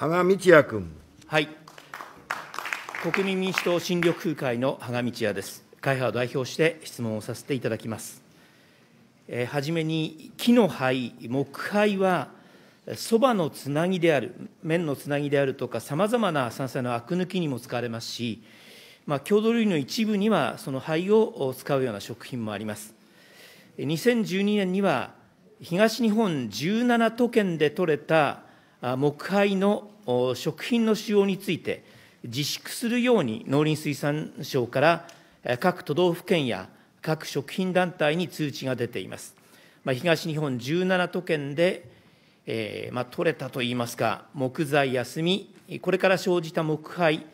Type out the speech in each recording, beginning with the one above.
芳賀道也君。はい。国民民主党新緑風会の芳賀道也です。会派を代表して質問をさせていただきます。えー、はじめに、木の灰、木灰は、そばのつなぎである、麺のつなぎであるとか、さまざまな山菜のあく抜きにも使われますし、まあ、郷土類の一部には、その灰を使うような食品もあります。2012年には、東日本17都県で採れた木灰の食品の使用について、自粛するように農林水産省から各都道府県や各食品団体に通知が出ています。まあ、東日本17都県で、えーまあ、取れたといいますか、木材や炭、これから生じた木灰、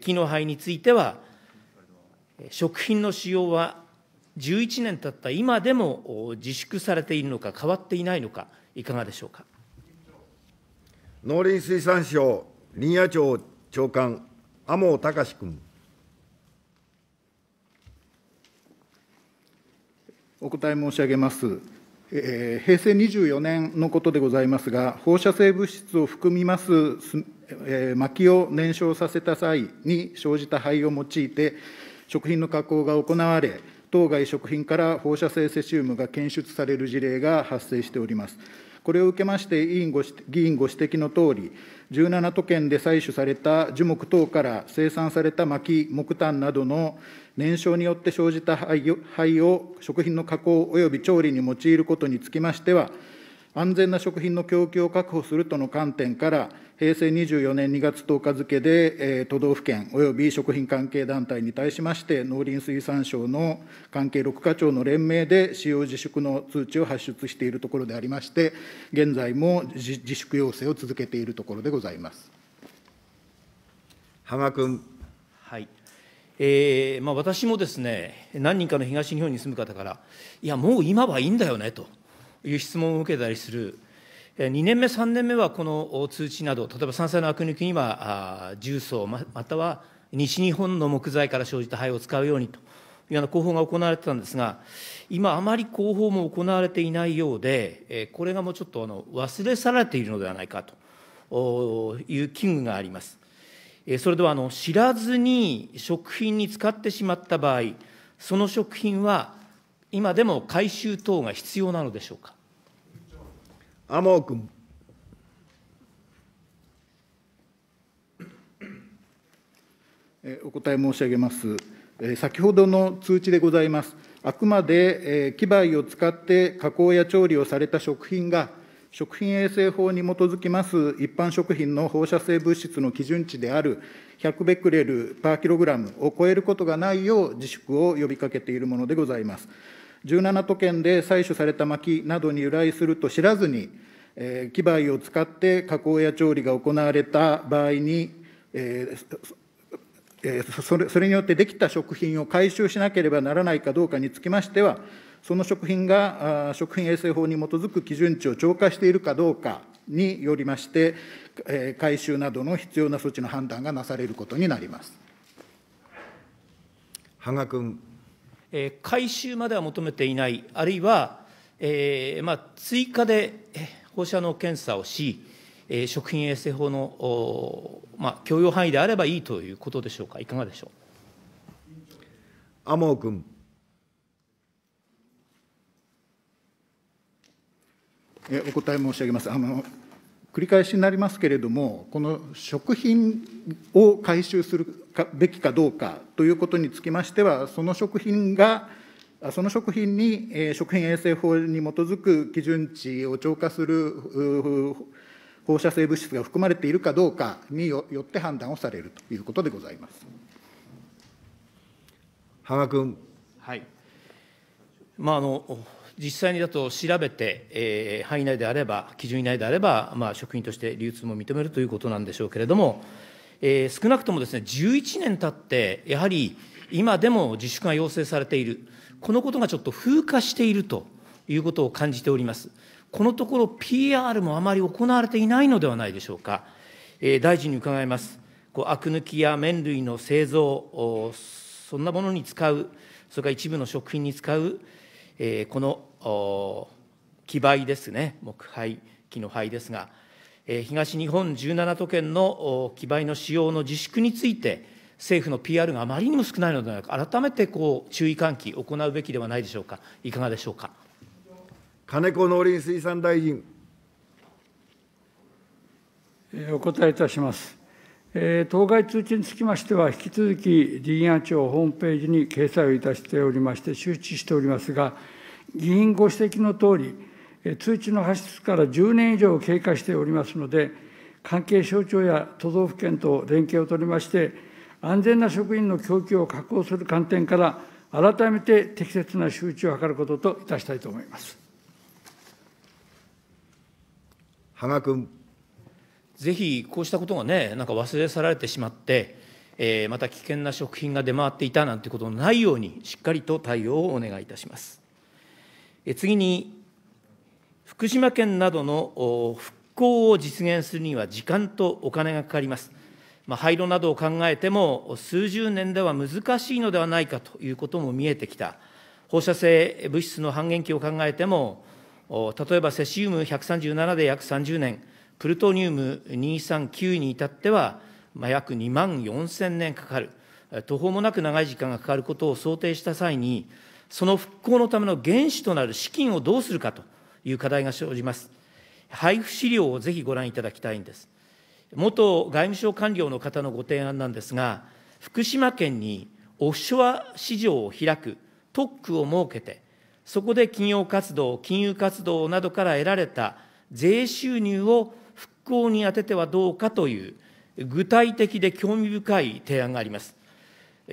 木の灰については、食品の使用は11年経った今でも自粛されているのか、変わっていないのか、いかがでしょうか。農林水産省林野庁長官、天尾隆君。お答え申し上げます。えー、平成24年のことでございますが、放射性物質を含みますえー、薪を燃焼させた際に生じた灰を用いて、食品の加工が行われ、当該食品から放射性セシウムが検出される事例が発生しております。これを受けまして委員ご、議員ご指摘のとおり、17都県で採取された樹木等から生産された薪、木炭などの燃焼によって生じた灰を食品の加工及び調理に用いることにつきましては、安全な食品の供給を確保するとの観点から、平成24年2月10日付で、えー、都道府県および食品関係団体に対しまして、農林水産省の関係6課長の連名で、使用自粛の通知を発出しているところでありまして、現在も自粛要請を続けているところでございます。浜君。はいえーまあ、私もですね、何人かの東日本に住む方から、いや、もう今はいいんだよねと。いう質問を受けたりする、2年目、3年目はこの通知など、例えば山菜のあく抜きには、重曹、または西日本の木材から生じた灰を使うようにというような工法が行われてたんですが、今、あまり工法も行われていないようで、これがもうちょっとあの忘れ去られているのではないかという危惧があります。それではあの知らずに食品に使ってしまった場合、その食品は今でも改修等が必要なのでしょうか。天尾君。お答え申し上げます。先ほどの通知でございます。あくまで機械を使って加工や調理をされた食品が、食品衛生法に基づきます一般食品の放射性物質の基準値である100ベクレルパーキログラムを超えることがないよう自粛を呼びかけているものでございます。17都県で採取された薪などに由来すると知らずに、えー、機灰を使って加工や調理が行われた場合に、えーえそれそれによってできた食品を回収しなければならないかどうかにつきましては、その食品が食品衛生法に基づく基準値を超過しているかどうかによりまして、え回収などの必要な措置の判断がなされることになります。羽賀君。え回収までは求めていない、あるいは、えまあ、追加で放射能検査をし、え食品衛生法の、まあ、許容範囲であればいいということでしょうか、いかがでしょう。天尾君。お答え申し上げます。あの繰り返しになりますけれども、この食品を回収するべきかどうかということにつきましては、その食品が、その食品に、え食品衛生法に基づく基準値を超過する放射性物質が含まれているかどうかによって判断をされるということでございます。羽賀君。はいまあ、あの実際にだと調べて、えー、範囲内であれば、基準以内であれば、まあ、食品として流通も認めるということなんでしょうけれども、えー、少なくともですね、11年経って、やはり今でも自粛が要請されている、このことがちょっと風化しているということを感じております。このところ、PR もあまり行われていないのではないでしょうか。えー、大臣に伺います。こうアク抜きや麺類の製造、そんなものに使う、それから一部の食品に使う、えー、この木灰ですね、木灰、木の灰ですが、えー、東日本17都県の木灰の使用の自粛について、政府の PR があまりにも少ないのではなく、改めてこう注意喚起、行うべきではないでしょうか、いかがでしょうか。金子農林水産大臣。お答えいたします。当該通知につきましては、引き続き議員案庁ホームページに掲載をいたしておりまして、周知しておりますが、議員ご指摘のとおり、通知の発出から10年以上経過しておりますので、関係省庁や都道府県と連携を取りまして、安全な職員の供給を確保する観点から、改めて適切な周知を図ることといたしたいと思います。羽賀君。ぜひこうしたことがね、なんか忘れ去られてしまって、えー、また危険な食品が出回っていたなんてことのないように、しっかりと対応をお願いいたします。え次に、福島県などの復興を実現するには時間とお金がかかります。まあ、廃炉などを考えても、数十年では難しいのではないかということも見えてきた。放射性物質の半減期を考えても、例えばセシウム137で約30年、プルトニウム239に至っては、まあ、約2万4000年かかる、途方もなく長い時間がかかることを想定した際に、その復興のための原資となる資金をどうするかという課題が生じます。配布資料をぜひご覧いただきたいんです。元外務省官僚の方のご提案なんですが、福島県にオフショア市場を開く特区を設けて、そこで企業活動、金融活動などから得られた税収入を復興に充ててはどうかという具体的で興味深い提案があります。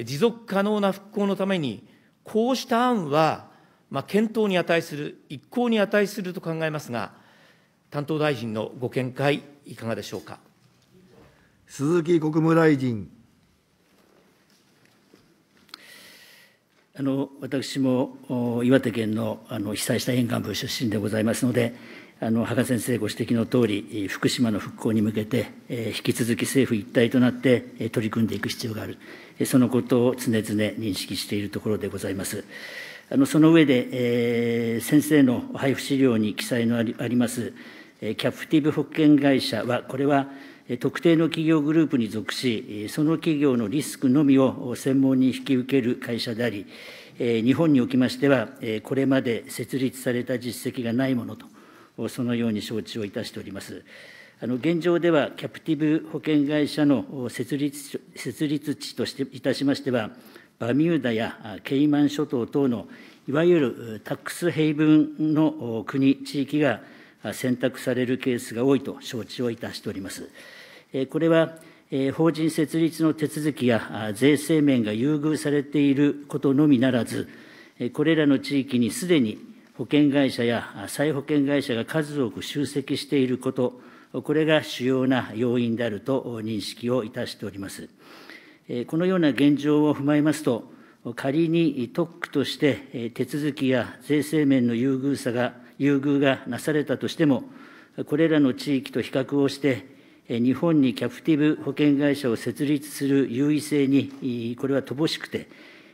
持続可能な復興のために、こうした案は、まあ、検討に値する、一向に値すると考えますが、担当大臣のご見解、いかがでしょうか。鈴木国務大臣。あの私も岩手県のあの被災した沿岸部出身でございますので、あの芳賀先生ご指摘のとおり、福島の復興に向けて、引き続き政府一体となって取り組んでいく必要がある、そのことを常々認識しているところでございます。あのその上で、えー、先生の配布資料に記載のありあります、キャプティブ保険会社は、これは特定の企業グループに属し、その企業のリスクのみを専門に引き受ける会社であり、日本におきましては、これまで設立された実績がないものと。そのように承知をいたしております。現状では、キャプティブ保険会社の設立設立地としていたしましては、バミューダやケイマン諸島等のいわゆるタックスヘイブンの国、地域が選択されるケースが多いと承知をいたしております。これは法人設立の手続きや税制面が優遇されていることのみならず、これらの地域にすでに保険会社や再保険会社が数多く集積していること、これが主要な要因であると認識をいたしております。このような現状を踏まえますと、仮に特区として手続きや税制面の優遇差が、優遇がなされたとしても、これらの地域と比較をして、日本にキャプティブ保険会社を設立する優位性に、これは乏しくて、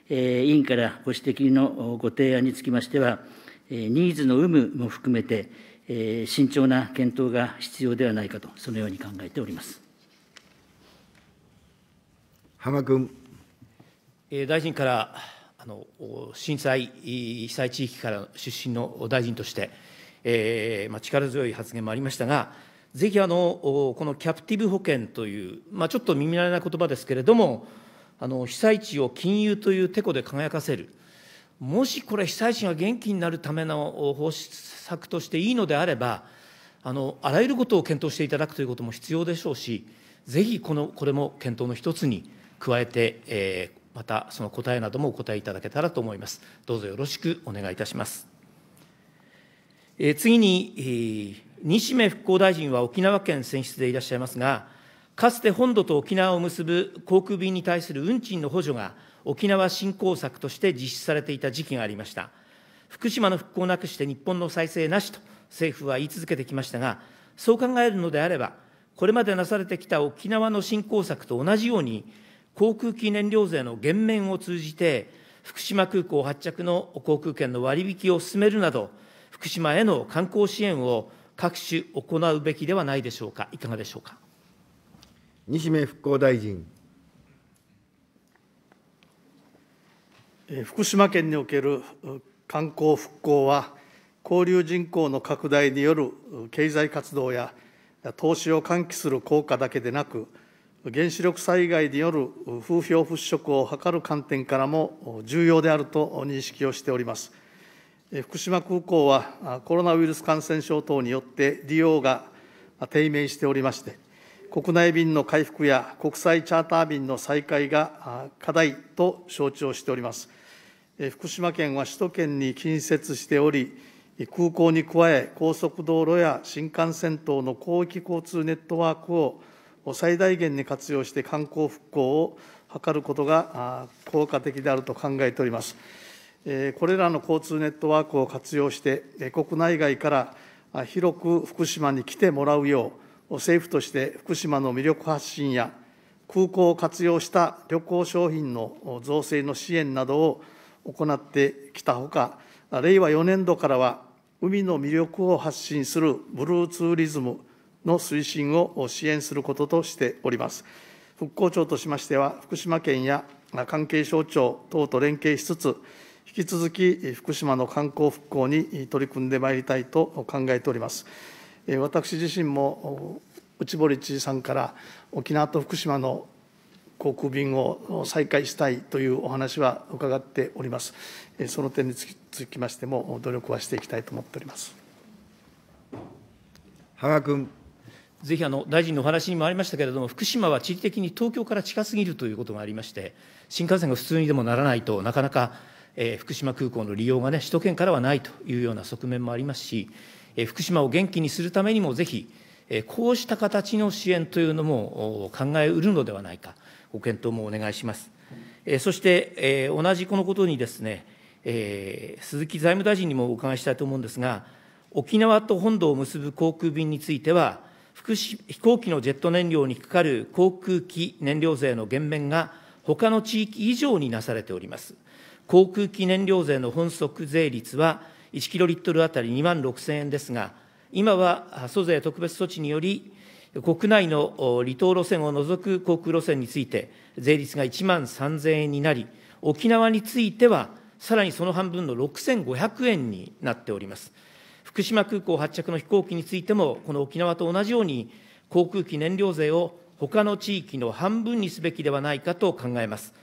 委員からご指摘のご提案につきましては、ニーズの有無も含めて、慎重な検討が必要ではないかと、そのように考えております浜君。大臣からあの震災、被災地域から出身の大臣として、えーまあ、力強い発言もありましたが、ぜひあのこのキャプティブ保険という、まあ、ちょっと耳慣れな言葉ですけれども、あの被災地を金融というてこで輝かせる。もしこれ、被災地が元気になるための方策としていいのであれば、あのあらゆることを検討していただくということも必要でしょうし、ぜひこのこれも検討の一つに加えて、えー、またその答えなどもお答えいただけたらと思います。どうぞよろしくお願いいたします。えー、次に、えー、西銘復興大臣は沖縄県選出でいらっしゃいますが、かつて本土と沖縄を結ぶ航空便に対する運賃の補助が沖縄振興策として実施されていた時期がありました。福島の復興なくして日本の再生なしと政府は言い続けてきましたが、そう考えるのであれば、これまでなされてきた沖縄の振興策と同じように、航空機燃料税の減免を通じて、福島空港発着の航空券の割引を進めるなど、福島への観光支援を各種行うべきではないでしょうか、いかがでしょうか。西銘復興大臣。福島県における観光復興は交流人口の拡大による経済活動や投資を喚起する効果だけでなく原子力災害による風評払拭を図る観点からも重要であると認識をしております福島空港はコロナウイルス感染症等によって利用が低迷しておりまして国内便の回復や国際チャーター便の再開が課題と承知をしております。福島県は首都圏に近接しており、空港に加え、高速道路や新幹線等の広域交通ネットワークを最大限に活用して観光復興を図ることが効果的であると考えております。これらの交通ネットワークを活用して、国内外から広く福島に来てもらうよう、政府として福島の魅力発信や空港を活用した旅行商品の造成の支援などを行ってきたほか、令和4年度からは、海の魅力を発信するブルーツーリズムの推進を支援することとしております。復興庁としましては、福島県や関係省庁等と連携しつつ、引き続き福島の観光復興に取り組んでまいりたいと考えております。私自身も内堀知事さんから沖縄と福島の航空便を再開したいというお話は伺っております。その点につきつきましても、努力はしていきたいと思っております羽賀君。ぜひあの大臣のお話にもありましたけれども、福島は地理的に東京から近すぎるということがありまして、新幹線が普通にでもならないとなかなか、えー、福島空港の利用がね、首都圏からはないというような側面もありますし、福島を元気にするためにも、ぜひ、こうした形の支援というのも考えうるのではないか、ご検討もお願いします。そして、同じこのことにですね、鈴木財務大臣にもお伺いしたいと思うんですが、沖縄と本土を結ぶ航空便については、飛行機のジェット燃料にかかる航空機燃料税の減免が、他の地域以上になされております。航空機燃料税の本則税率は1キロリットル当たり2万6000円ですが、今は租税特別措置により、国内の離島路線を除く航空路線について、税率が1万3000円になり、沖縄については、さらにその半分の6500円になっております。福島空港発着の飛行機についても、この沖縄と同じように、航空機燃料税を他の地域の半分にすべきではないかと考えます。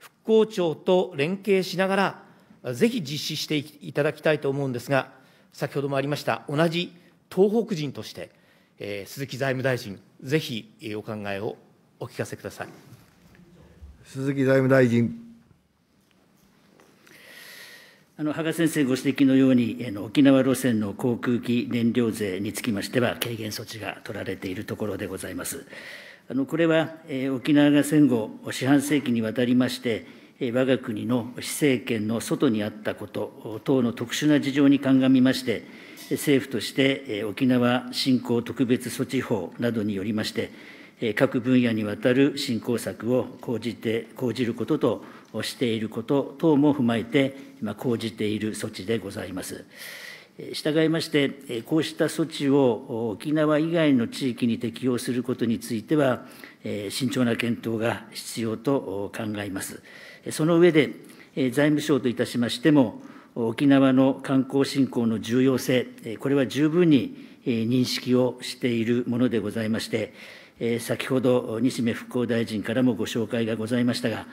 復興庁と連携しながら、ぜひ実施していただきたいと思うんですが、先ほどもありました、同じ東北人として、えー、鈴木財務大臣、ぜひお考えをお聞かせください。鈴木財務大臣。あの羽賀先生ご指摘のように、えの沖縄路線の航空機燃料税につきましては、軽減措置が取られているところでございます。あのこれは、えー、沖縄が戦後、四半世紀にわたりまして、我が国の施政権の外にあったこと等の特殊な事情に鑑みまして、政府として沖縄振興特別措置法などによりまして、各分野にわたる振興策を講じて講じることとしていること等も踏まえて、今、講じている措置でございます。従いまして、こうした措置を沖縄以外の地域に適用することについては、慎重な検討が必要と考えます。その上で、財務省といたしましても、沖縄の観光振興の重要性、これは十分に認識をしているものでございまして、先ほど西銘復興大臣からもご紹介がございましたが、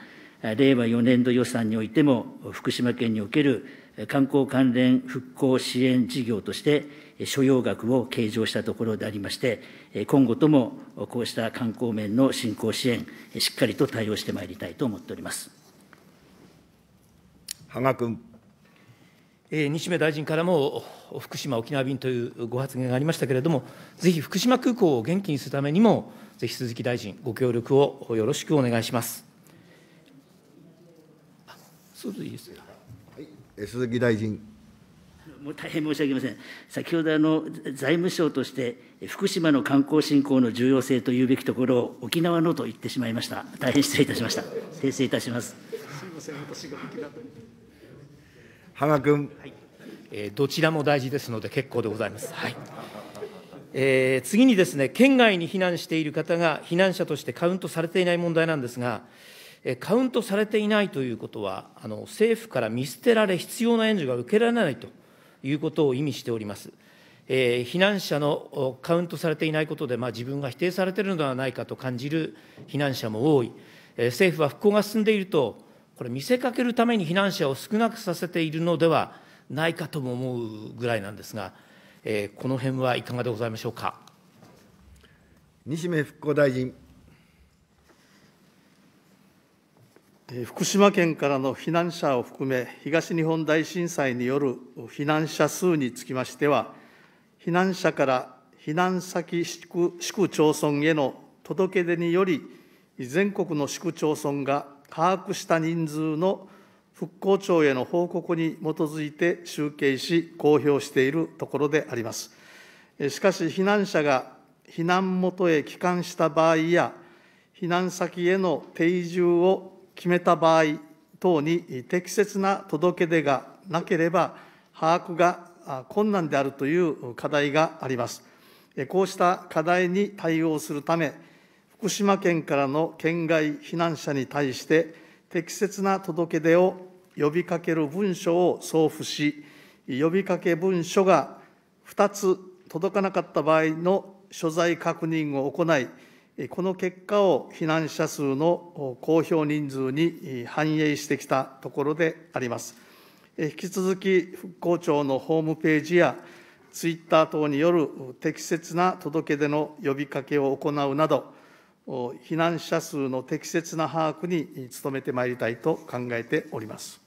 令和4年度予算においても、福島県における観光関連復興支援事業として、所要額を計上したところでありまして、今後ともこうした観光面の振興支援、しっかりと対応してまいりたいと思っております。羽賀君。西銘大臣からも福島、沖縄便というご発言がありましたけれども、ぜひ福島空港を元気にするためにも、ぜひ鈴木大臣、ご協力をよろしくお願いします。そうでいいですはい、鈴木大臣。もう大変申し訳ません。先ほどあの財務省として福島の観光振興の重要性というべきところを沖縄のと言ってしまいました。大変失礼いたしました。訂正いたします。すみません、私が羽賀君、はいえー、どちらも大事ですので結構でございます。はいえー、次にですね、県外に避難している方が避難者としてカウントされていない問題なんですが、えー、カウントされていないということはあの、政府から見捨てられ、必要な援助が受けられないということを意味しております。えー、避難者のカウントされていないことで、まあ、自分が否定されているのではないかと感じる避難者も多い、えー、政府は復興が進んでいると、これ見せかけるために避難者を少なくさせているのではないかとも思うぐらいなんですが、えー、この辺はいかがでございましょうか。西銘復興大臣。福島県からの避難者を含め、東日本大震災による避難者数につきましては、避難者から避難先市区市区町村への届け出により、全国の市区町村が把握した人数の復興庁への報告に基づいて集計し、公表しているところであります。しかし、避難者が避難元へ帰還した場合や、避難先への定住を決めた場合等に適切な届け出がなければ、把握が困難であるという課題があります。こうした課題に対応するため、福島県からの県外避難者に対して適切な届け出を呼びかける文書を送付し、呼びかけ文書が2つ届かなかった場合の所在確認を行い、この結果を避難者数の公表人数に反映してきたところであります。引き続き、復興庁のホームページや、ツイッター等による適切な届け出の呼びかけを行うなど、避難者数の適切な把握に努めてまいりたいと考えております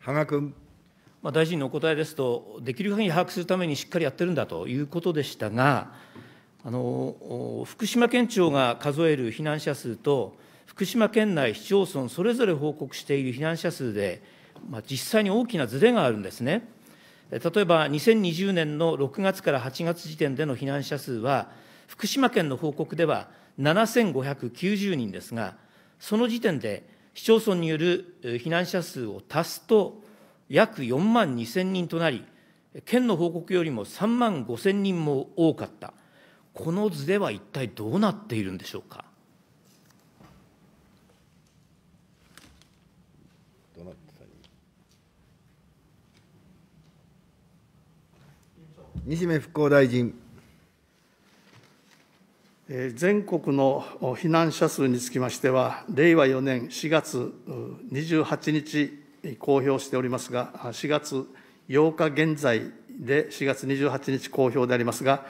羽賀君。まあ、大臣のお答えですと、できる限り把握するためにしっかりやってるんだということでしたが、あの福島県庁が数える避難者数と、福島県内市町村それぞれ報告している避難者数で、まあ、実際に大きなずれがあるんですね。例えば2020年の6月から8月時点での避難者数は、福島県の報告では7590人ですが、その時点で市町村による避難者数を足すと、約4万2000人となり、県の報告よりも3万5000人も多かった、この図では一体どうなっているんでしょうか。西銘復興大臣。全国の避難者数につきましては、令和4年4月28日公表しておりますが、4月8日現在で4月28日公表でありますが、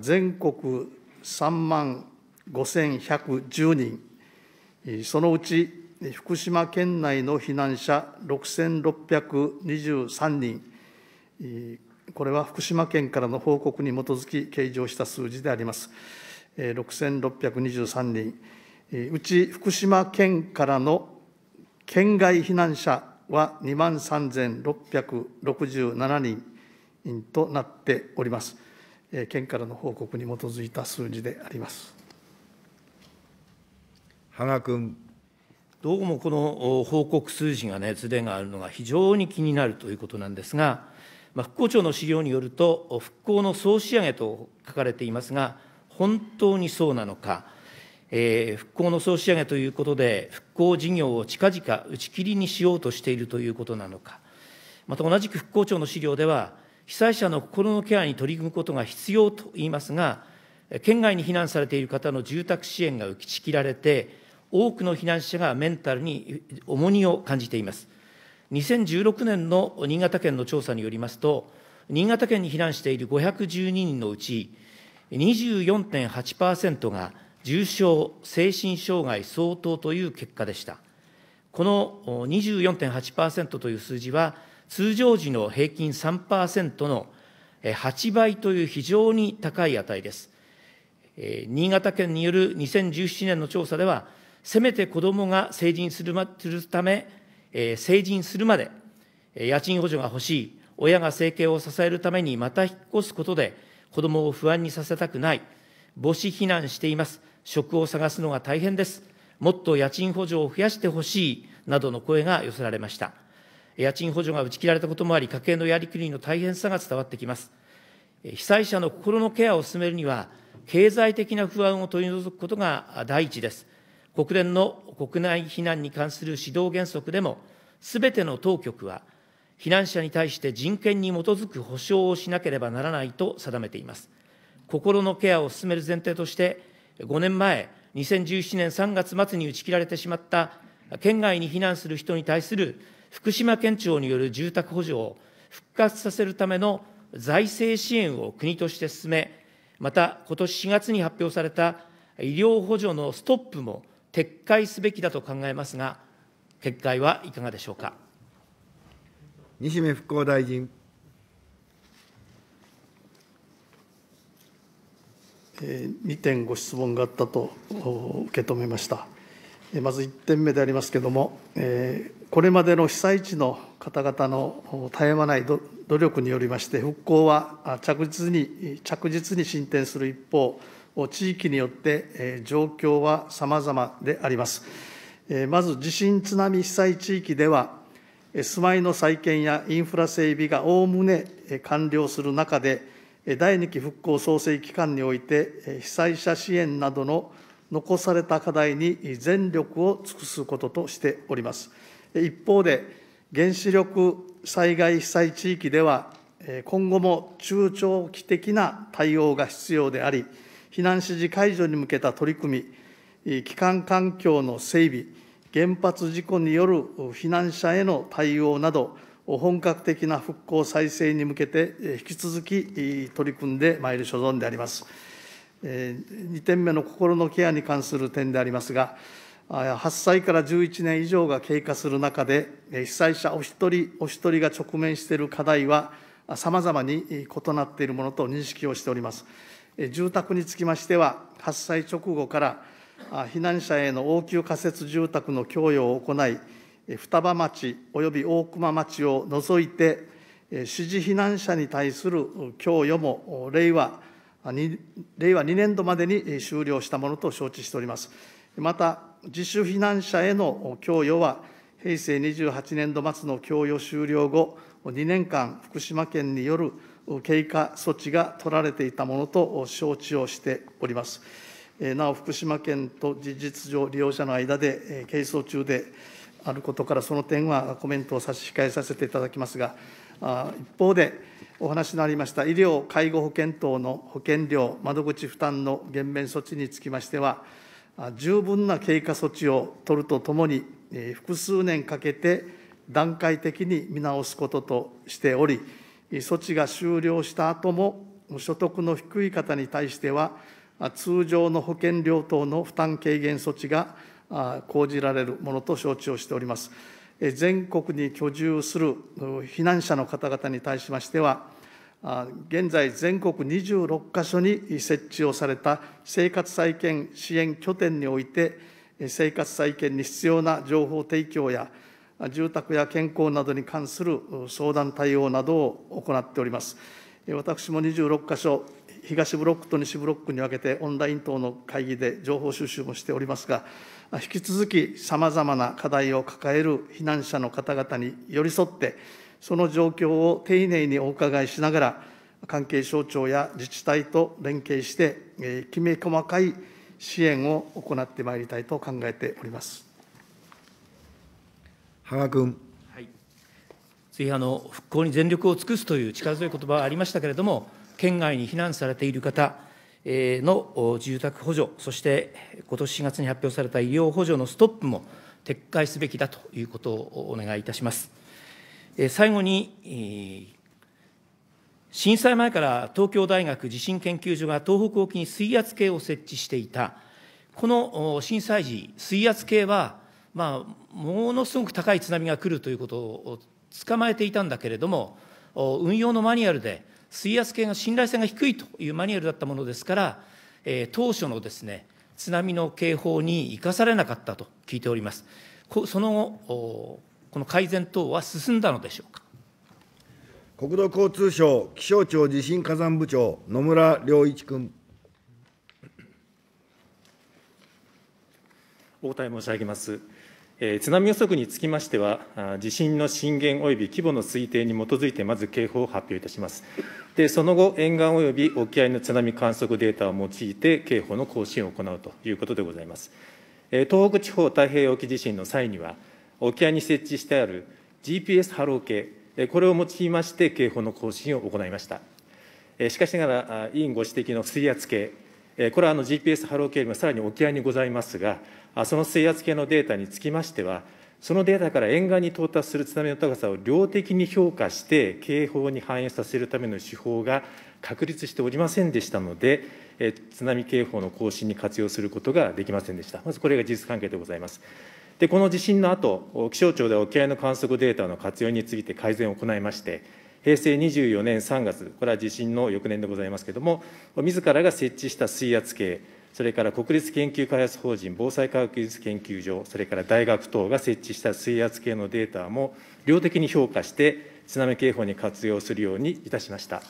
全国3万5110人、そのうち福島県内の避難者6623人、これは福島県からの報告に基づき計上した数字であります。6623人、うち福島県からの県外避難者は2万3667人となっております。県からの報告に基づいた数字であります。賀君。どうもこの報告数字がね、ずれがあるのが非常に気になるということなんですが、まあ、復興庁の資料によると、復興の総仕上げと書かれていますが、本当にそうなのか、えー、復興の総仕上げということで、復興事業を近々打ち切りにしようとしているということなのか、また同じく復興庁の資料では、被災者の心のケアに取り組むことが必要と言いますが、県外に避難されている方の住宅支援が打ち切られて、多くの避難者がメンタルに重荷を感じています。2016年の新潟県の調査によりますと、新潟県に避難している512人のうち、24.8％が重症精神障害相当という結果でした。この24.8%という数字は、通常時の平均3%の8倍という非常に高い値です。新潟県による2017年の調査では、せめて子どもが成人する,、ま、するため、成人するまで家賃補助が欲しい、親が生計を支えるためにまた引っ越すことで、子どもを不安にさせたくない、母子避難しています、職を探すのが大変です、もっと家賃補助を増やしてほしいなどの声が寄せられました。家賃補助が打ち切られたこともあり、家計のやりくりの大変さが伝わってきます。被災者の心のケアを進めるには、経済的な不安を取り除くことが第一です。国連の国内避難に関する指導原則でも、すべての当局は、避難者に対して人権に基づく保障をしなければならないと定めています。心のケアを進める前提として、5年前、2017年3月末に打ち切られてしまった県外に避難する人に対する福島県庁による住宅補助を復活させるための財政支援を国として進め、また、ことし4月に発表された医療補助のストップも撤回すべきだと考えますが、撤回はいかがでしょうか。西銘復興大臣。2点ご質問があったと受け止めました。まず1点目でありますけれども、これまでの被災地の方々の絶え間ない努力によりまして、復興は着実に着実に進展する一方、地域によって状況はさまざまであります。まず地震津波被災地域では住まいの再建やインフラ整備がおおむね完了する中で、第2期復興創生期間において、被災者支援などの残された課題に全力を尽くすこととしております。一方で、原子力災害被災地域では、今後も中長期的な対応が必要であり、避難指示解除に向けた取り組み、帰還環境の整備、原発事故による避難者への対応など、本格的な復興再生に向けて、引き続き取り組んでまいる所存であります。2点目の心のケアに関する点でありますが、8歳から11年以上が経過する中で、被災者お一人お一人が直面している課題は、さまざまに異なっているものと認識をしております。住宅につきましては、発災直後から避難者への応急仮設住宅の供与を行い、双葉町および大熊町を除いて、指示避難者に対する供与も令和令和2年度までに終了したものと承知しております。また、自主避難者への供与は、平成28年度末の供与終了後、2年間、福島県による経過措置が取られていたものと承知をしております。なお福島県と事実上、利用者の間で係争中であることから、その点はコメントを差し控えさせていただきますが、一方で、お話のありました医療・介護保険等の保険料窓口負担の減免措置につきましては、十分な経過措置を取るとともに、複数年かけて段階的に見直すこととしており、措置が終了した後も、所得の低い方に対しては、通常の保険料等の負担軽減措置が講じられるものと承知をしております。全国に居住する避難者の方々に対しましては、現在、全国26か所に設置をされた生活再建支援拠点において、生活再建に必要な情報提供や、住宅や健康などに関する相談対応などを行っております。私も26箇所東ブロックと西ブロックに分けて、オンライン等の会議で情報収集もしておりますが、引き続きさまざまな課題を抱える避難者の方々に寄り添って、その状況を丁寧にお伺いしながら、関係省庁や自治体と連携して、えきめ細かい支援を行ってまいりたいと考えております。羽賀君。はい、あの、復興に全力を尽くすという力強い言葉がありましたけれども、県外に避難されている方の住宅補助、そしてことし4月に発表された医療補助のストップも撤回すべきだということをお願いいたします。最後に、震災前から東京大学地震研究所が東北沖に水圧計を設置していた、この震災時、水圧計は、まあ、ものすごく高い津波が来るということを捕まえていたんだけれども、運用のマニュアルで、水圧計が信頼性が低いというマニュアルだったものですから、えー、当初のですね津波の警報に生かされなかったと聞いております。その後、この改善等は進んだのでしょうか。国土交通省気象庁地震火山部長、野村良一君。お答え申し上げます。津波予測につきましては、地震の震源および規模の推定に基づいて、まず警報を発表いたします。でその後、沿岸および沖合の津波観測データを用いて、警報の更新を行うということでございます。東北地方太平洋沖地震の際には、沖合に設置してある GPS 波浪計、これを用いまして警報の更新を行いました。しかしながら、委員ご指摘の水圧計、これはあの GPS 波浪計よりもさらに沖合にございますが、その水圧計のデータにつきましては、そのデータから沿岸に到達する津波の高さを量的に評価して、警報に反映させるための手法が確立しておりませんでしたので、え津波警報の更新に活用することができませんでした。まずこれが事実関係でございます。で、この地震の後、気象庁では沖合の観測データの活用について改善を行いまして、平成24年3月、これは地震の翌年でございますけれども、自らが設置した水圧計、それから国立研究開発法人防災科学技術研究所、それから大学等が設置した水圧計のデータも量的に評価して、津波警報に活用するようにいたしました。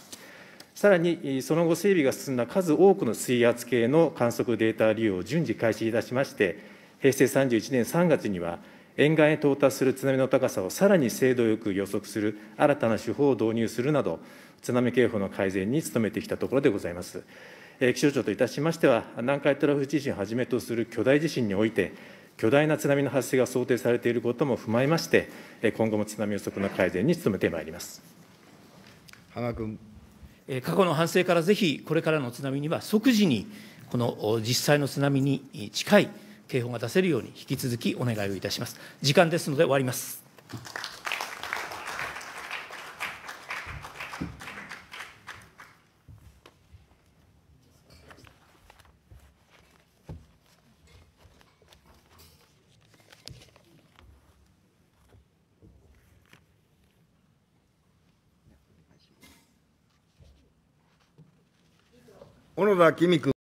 さらに、その後、整備が進んだ数多くの水圧計の観測データ利用を順次開始いたしまして、平成31年3月には、沿岸へ到達する津波の高さをさらに精度よく予測する新たな手法を導入するなど、津波警報の改善に努めてきたところでございます。気象庁といたしましては、南海トラフ地震をはじめとする巨大地震において、巨大な津波の発生が想定されていることも踏まえまして、今後も津波予測の改善に努めてまいります浜君。過去の反省からぜひ、これからの津波には即時に、この実際の津波に近い警報が出せるように、引き続きお願いをいたします。時間ですので終わります。小野田公君。